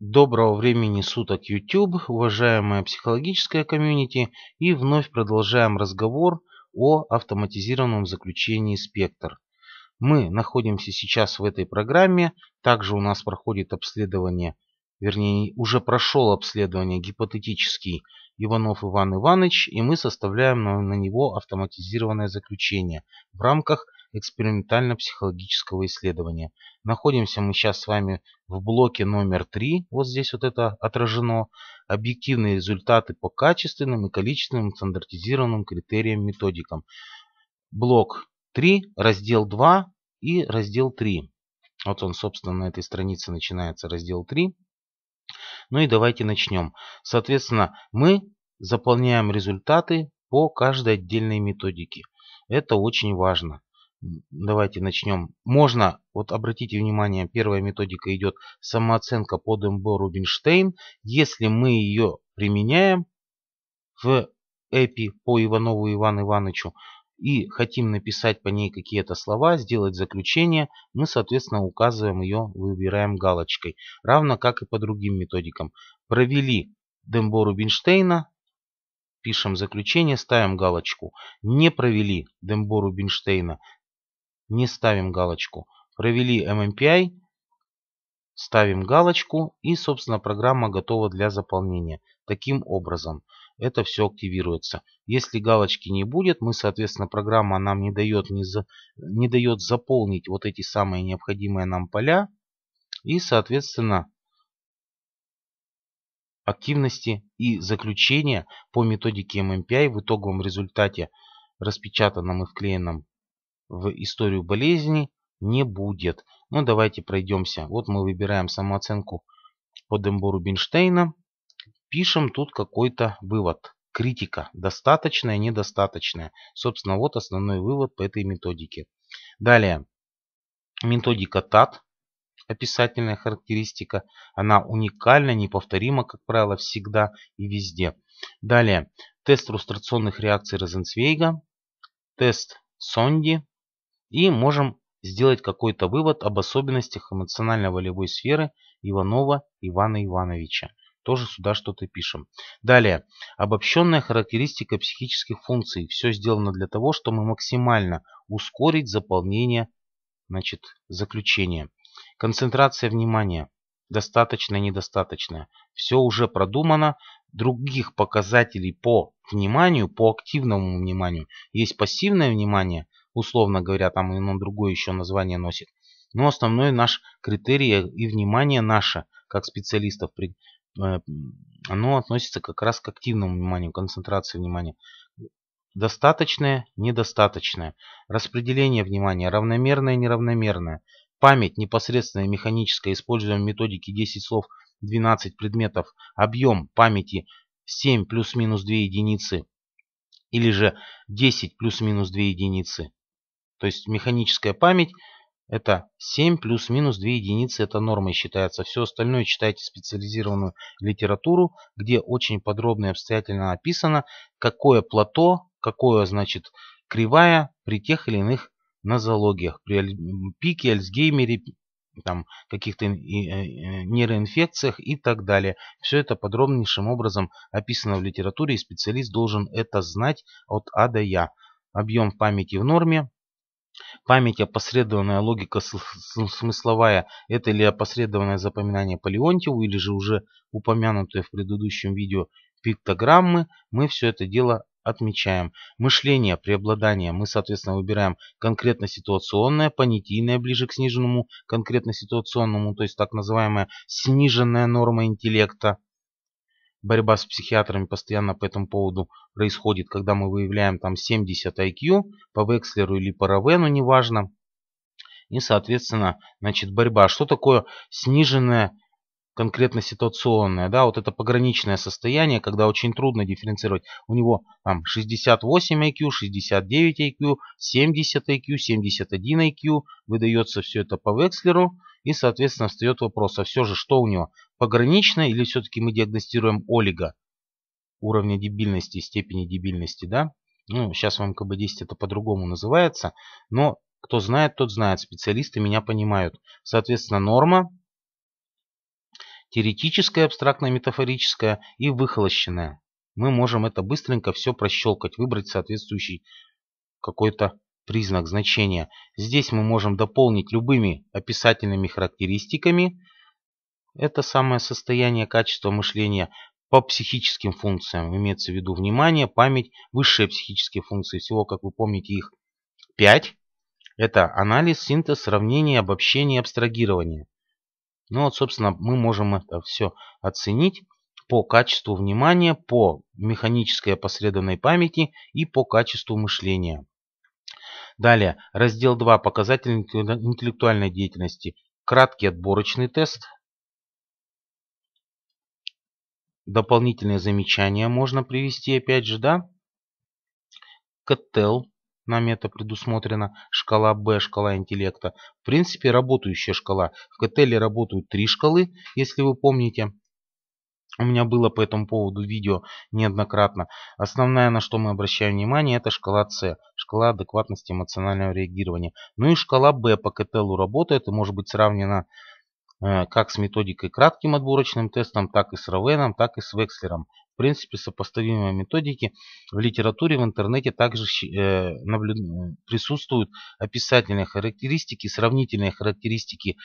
Доброго времени суток YouTube, уважаемая психологическая комьюнити и вновь продолжаем разговор о автоматизированном заключении «Спектр». Мы находимся сейчас в этой программе, также у нас проходит обследование, вернее уже прошел обследование гипотетический Иванов Иван Иванович и мы составляем на него автоматизированное заключение в рамках экспериментально-психологического исследования. Находимся мы сейчас с вами в блоке номер 3, вот здесь вот это отражено, объективные результаты по качественным и количественным стандартизированным критериям-методикам. Блок 3, раздел 2 и раздел 3. Вот он, собственно, на этой странице начинается раздел 3. Ну и давайте начнем. Соответственно, мы заполняем результаты по каждой отдельной методике. Это очень важно. Давайте начнем. Можно, вот обратите внимание, первая методика идет самооценка по МБ Рубинштейн. Если мы ее применяем в эпи по Иванову Ивану Ивановичу и хотим написать по ней какие-то слова, сделать заключение, мы, соответственно, указываем ее, выбираем галочкой. Равно как и по другим методикам. Провели Дембо Рубинштейна, пишем заключение, ставим галочку. Не провели Дембо Рубинштейна, не ставим галочку. Провели MMPI, ставим галочку и, собственно, программа готова для заполнения. Таким образом, это все активируется. Если галочки не будет, мы, соответственно, программа нам не дает, не, за, не дает заполнить вот эти самые необходимые нам поля. И, соответственно, активности и заключения по методике MMPI в итоговом результате распечатанном и вклеенном в историю болезни не будет. Ну, давайте пройдемся. Вот мы выбираем самооценку по дембу Бинштейна, Пишем тут какой-то вывод. Критика. Достаточная, недостаточная. Собственно, вот основной вывод по этой методике. Далее. Методика ТАТ. Описательная характеристика. Она уникальна, неповторима, как правило, всегда и везде. Далее. Тест рустрационных реакций Розенцвейга. Тест Сонди и можем сделать какой-то вывод об особенностях эмоционально-волевой сферы Иванова Ивана Ивановича. Тоже сюда что-то пишем. Далее. Обобщенная характеристика психических функций. Все сделано для того, чтобы максимально ускорить заполнение значит, заключения. Концентрация внимания. Достаточная, недостаточная. Все уже продумано. Других показателей по вниманию, по активному вниманию. Есть пассивное внимание – условно говоря, там и на другое еще название носит. Но основной наш критерий и внимание наше, как специалистов, э, оно относится как раз к активному вниманию, концентрации внимания. Достаточное, недостаточное. Распределение внимания, равномерное, неравномерное. Память, непосредственная, механическая, используем методики 10 слов, 12 предметов. Объем памяти 7 плюс-минус 2 единицы или же 10 плюс-минус 2 единицы. То есть механическая память это 7 плюс-минус 2 единицы, это нормой считается. Все остальное читайте специализированную литературу, где очень подробно и обстоятельно описано, какое плато, какое, значит, кривая при тех или иных нозологиях, при пике, альцгеймере, там, каких-то э, э, нейроинфекциях и так далее. Все это подробнейшим образом описано в литературе, и специалист должен это знать от А до Я. Объем памяти в норме, Память, опосредованная логика ну, смысловая – это ли опосредованное запоминание по Леонтьеву, или же уже упомянутое в предыдущем видео пиктограммы, мы все это дело отмечаем. Мышление, преобладание, мы, соответственно, выбираем конкретно-ситуационное, понятийное, ближе к сниженному конкретно-ситуационному, то есть так называемая сниженная норма интеллекта. Борьба с психиатрами постоянно по этому поводу происходит, когда мы выявляем там 70 IQ по Векслеру или по Равену, неважно. И, соответственно, значит, борьба. Что такое сниженное конкретно ситуационное, да, вот это пограничное состояние, когда очень трудно дифференцировать. У него там 68 IQ, 69 IQ, 70 IQ, 71 IQ, выдается все это по Векслеру, и, соответственно, встает вопрос, а все же что у него, пограничное или все-таки мы диагностируем олига Уровня дебильности, степени дебильности, да? Ну, сейчас в МКБ-10 это по-другому называется, но кто знает, тот знает, специалисты меня понимают. Соответственно, норма теоретическая, абстрактная, метафорическая и выхолощенная. Мы можем это быстренько все прощелкать, выбрать соответствующий какой-то признак значения. Здесь мы можем дополнить любыми описательными характеристиками это самое состояние качества мышления по психическим функциям. Имеется в виду внимание, память, высшие психические функции. Всего, как вы помните, их 5. Это анализ, синтез, сравнение, обобщение, абстрагирование. Ну вот, собственно, мы можем это все оценить по качеству внимания, по механической опосредованной памяти и по качеству мышления. Далее, раздел 2 «Показатели интеллектуальной деятельности». Краткий отборочный тест. Дополнительные замечания можно привести, опять же, да? Коттел, нами это предусмотрено, шкала Б, шкала интеллекта. В принципе, работающая шкала. В Коттеле работают три шкалы, если вы помните. У меня было по этому поводу видео неоднократно. Основное, на что мы обращаем внимание, это шкала С, шкала адекватности эмоционального реагирования. Ну и шкала Б по КТЛу работает и может быть сравнена э, как с методикой кратким отборочным тестом, так и с Равеном, так и с Векслером. В принципе, сопоставимые методики в литературе, в интернете также э, наблюд... присутствуют описательные характеристики, сравнительные характеристики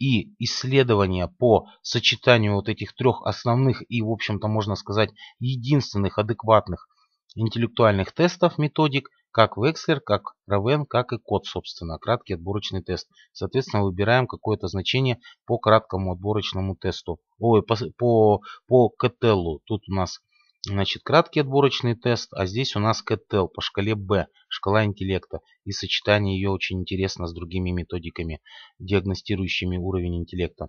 и исследования по сочетанию вот этих трех основных и, в общем-то, можно сказать, единственных адекватных интеллектуальных тестов, методик, как Векслер, как Равен, как и код, собственно, краткий отборочный тест. Соответственно, выбираем какое-то значение по краткому отборочному тесту, ой, по, по, по КТЛу. Тут у нас Значит, краткий отборочный тест, а здесь у нас КТЛ по шкале Б, шкала интеллекта, и сочетание ее очень интересно с другими методиками, диагностирующими уровень интеллекта.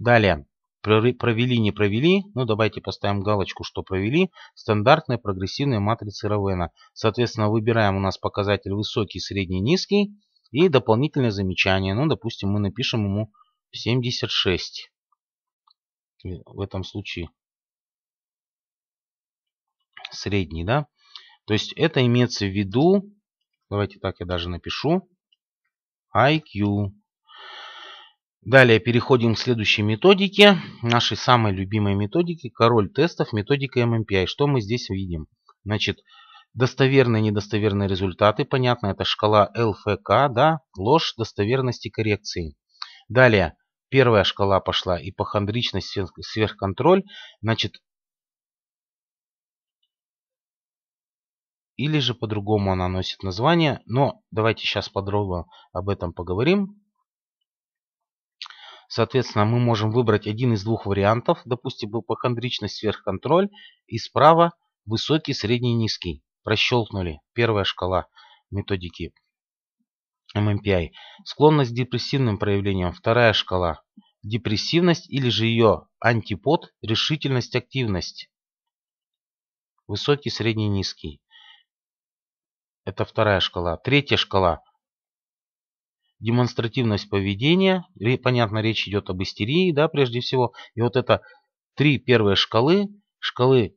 Далее, провели, не провели, ну давайте поставим галочку, что провели, стандартная прогрессивная матрица Равена. Соответственно, выбираем у нас показатель высокий, средний, низкий и дополнительное замечание. Ну, допустим, мы напишем ему 76 в этом случае средний, да. То есть это имеется в виду, давайте так я даже напишу, IQ. Далее переходим к следующей методике, нашей самой любимой методике, король тестов, методика MMPI. Что мы здесь видим? Значит, достоверные и недостоверные результаты, понятно, это шкала ЛФК, да, ложь, достоверности коррекции. Далее, первая шкала пошла, ипохондричность, сверхконтроль. Значит, или же по-другому она носит название, но давайте сейчас подробно об этом поговорим. Соответственно, мы можем выбрать один из двух вариантов, допустим, hypochondričный сверхконтроль и справа высокий, средний, низкий. Прощелкнули. Первая шкала методики MMPI. Склонность к депрессивным проявлениям. Вторая шкала. Депрессивность или же ее антипод, решительность, активность. Высокий, средний, низкий. Это вторая шкала. Третья шкала. Демонстративность поведения. Понятно, речь идет об истерии, да, прежде всего. И вот это три первые шкалы, шкалы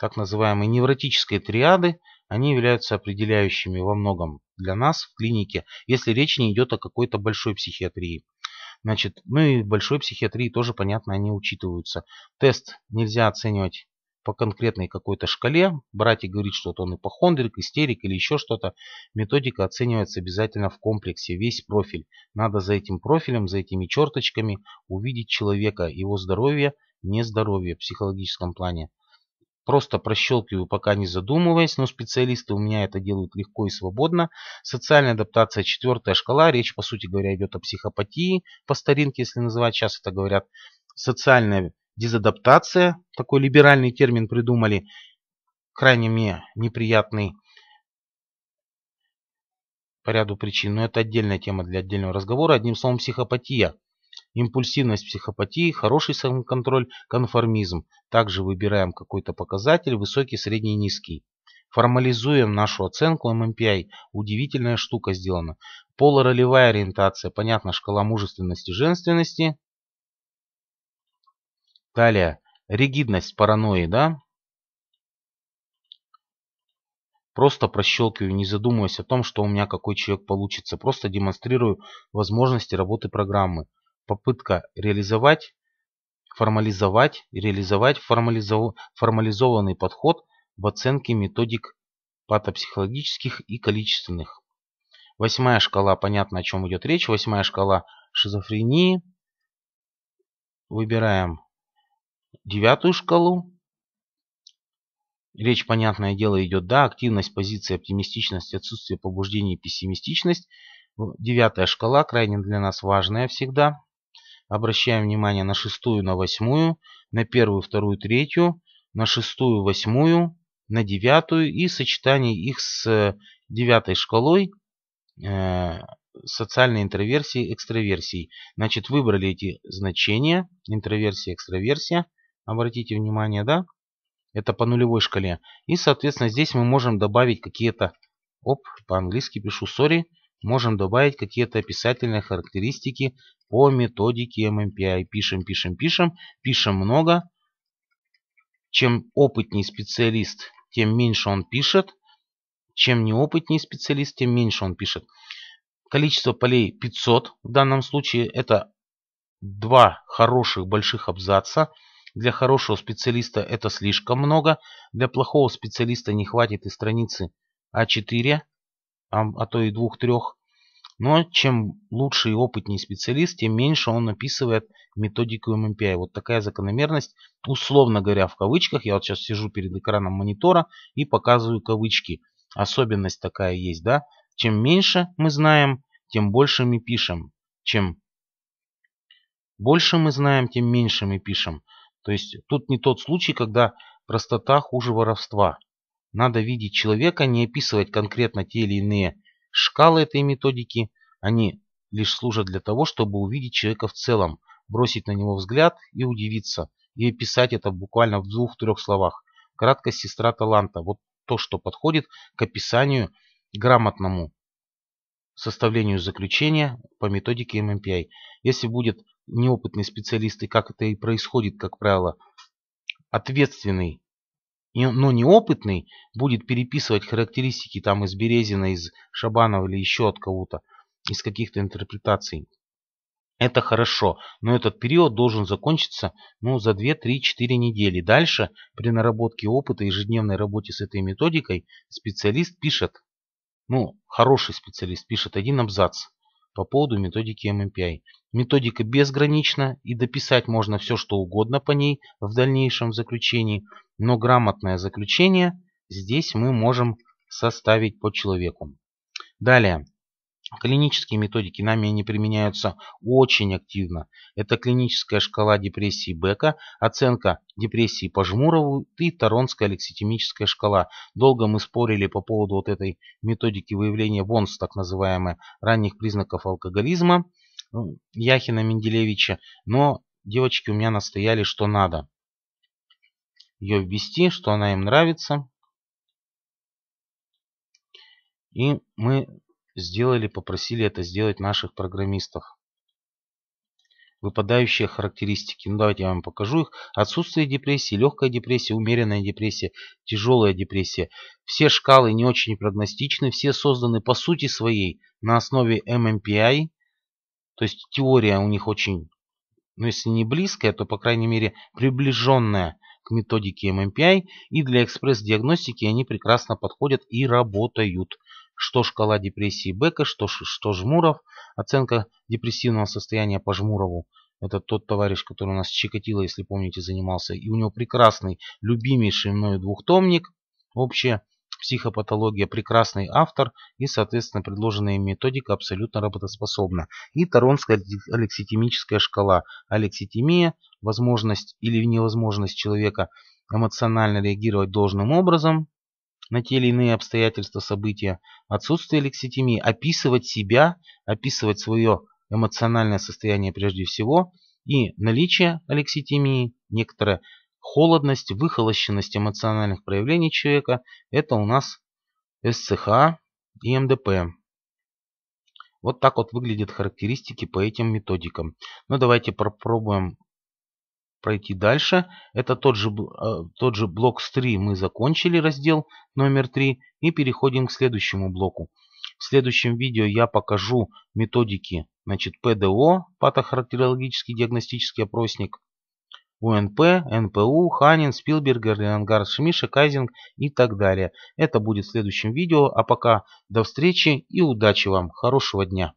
так называемой невротической триады, они являются определяющими во многом для нас в клинике, если речь не идет о какой-то большой психиатрии. Значит, ну и большой психиатрии тоже, понятно, они учитываются. Тест нельзя оценивать по конкретной какой-то шкале брать говорит что вот он ипохондрик, истерик или еще что-то. Методика оценивается обязательно в комплексе, весь профиль. Надо за этим профилем, за этими черточками увидеть человека, его здоровье, нездоровье в психологическом плане. Просто прощелкиваю, пока не задумываясь, но специалисты у меня это делают легко и свободно. Социальная адаптация, четвертая шкала, речь, по сути говоря, идет о психопатии, по старинке, если называть, сейчас это говорят, социальная дезадаптация, такой либеральный термин придумали, крайне мне неприятный по ряду причин, но это отдельная тема для отдельного разговора. Одним словом, психопатия, импульсивность психопатии, хороший самоконтроль, конформизм. Также выбираем какой-то показатель, высокий, средний, низкий. Формализуем нашу оценку MMPI. Удивительная штука сделана. Полуролевая ориентация, понятно, шкала мужественности, женственности. Далее, ригидность паранойи, да? Просто прощелкиваю, не задумываясь о том, что у меня какой человек получится. Просто демонстрирую возможности работы программы. Попытка реализовать, формализовать, реализовать формализов... формализованный подход в оценке методик патопсихологических и количественных. Восьмая шкала, понятно о чем идет речь. Восьмая шкала шизофрении. Выбираем Девятую шкалу? Речь, понятное дело, идет, да, активность, позиция, оптимистичность, отсутствие побуждений, пессимистичность. Девятая шкала крайне для нас важная всегда. Обращаем внимание на шестую, на восьмую, на первую, вторую, третью, на шестую, восьмую, на девятую и сочетание их с э, девятой шкалой э, социальной интроверсии, экстраверсии. Значит, выбрали эти значения, интроверсия, экстраверсия. Обратите внимание, да? Это по нулевой шкале. И, соответственно, здесь мы можем добавить какие-то... Оп, по-английски пишу, sorry. Можем добавить какие-то описательные характеристики по методике MMPI. Пишем, пишем, пишем. Пишем много. Чем опытнее специалист, тем меньше он пишет. Чем неопытнее специалист, тем меньше он пишет. Количество полей 500. В данном случае это два хороших больших абзаца. Для хорошего специалиста это слишком много, для плохого специалиста не хватит и страницы А4, а, то и двух-трех. Но чем лучше и опытнее специалист, тем меньше он описывает методику ММПИ. Вот такая закономерность, условно говоря, в кавычках. Я вот сейчас сижу перед экраном монитора и показываю кавычки. Особенность такая есть, да? Чем меньше мы знаем, тем больше мы пишем. Чем больше мы знаем, тем меньше мы пишем. То есть тут не тот случай, когда простота хуже воровства. Надо видеть человека, не описывать конкретно те или иные шкалы этой методики. Они лишь служат для того, чтобы увидеть человека в целом, бросить на него взгляд и удивиться, и описать это буквально в двух-трех словах. Кратко сестра таланта. Вот то, что подходит к описанию грамотному составлению заключения по методике ММПИ. Если будет неопытный специалист, и как это и происходит, как правило, ответственный, но неопытный будет переписывать характеристики там из Березина, из Шабанова или еще от кого-то, из каких-то интерпретаций. Это хорошо, но этот период должен закончиться ну, за 2-3-4 недели. Дальше, при наработке опыта и ежедневной работе с этой методикой, специалист пишет, ну, хороший специалист пишет один абзац по поводу методики MMPI. Методика безгранична и дописать можно все, что угодно по ней в дальнейшем в заключении, но грамотное заключение здесь мы можем составить по человеку. Далее. Клинические методики нами они применяются очень активно. Это клиническая шкала депрессии Бека, оценка депрессии по Жмурову и Торонская лекситимическая шкала. Долго мы спорили по поводу вот этой методики выявления ВОНС, так называемой, ранних признаков алкоголизма Яхина Менделевича, но девочки у меня настояли, что надо ее ввести, что она им нравится. И мы сделали, попросили это сделать наших программистов. Выпадающие характеристики. Ну, давайте я вам покажу их. Отсутствие депрессии, легкая депрессия, умеренная депрессия, тяжелая депрессия. Все шкалы не очень прогностичны, все созданы по сути своей на основе MMPI. То есть теория у них очень, ну если не близкая, то по крайней мере приближенная к методике MMPI. И для экспресс-диагностики они прекрасно подходят и работают что шкала депрессии Бека, что, что Жмуров. Оценка депрессивного состояния по Жмурову. Это тот товарищ, который у нас Чикатило, если помните, занимался. И у него прекрасный, любимейший мною двухтомник. Общая психопатология, прекрасный автор и, соответственно, предложенная им методика абсолютно работоспособна. И Торонская алекситимическая шкала. Алекситимия, возможность или невозможность человека эмоционально реагировать должным образом на те или иные обстоятельства события, отсутствие лекситимии, описывать себя, описывать свое эмоциональное состояние прежде всего и наличие алекситимии, некоторая холодность, выхолощенность эмоциональных проявлений человека, это у нас СЦХ и МДП. Вот так вот выглядят характеристики по этим методикам. Но ну, давайте попробуем пройти дальше. Это тот же, э, тот же блок с 3. Мы закончили раздел номер 3 и переходим к следующему блоку. В следующем видео я покажу методики значит, ПДО, патохарактерологический диагностический опросник, УНП, НПУ, Ханин, Спилбергер, Леонгар, Шмиша, Кайзинг и так далее. Это будет в следующем видео. А пока до встречи и удачи вам. Хорошего дня.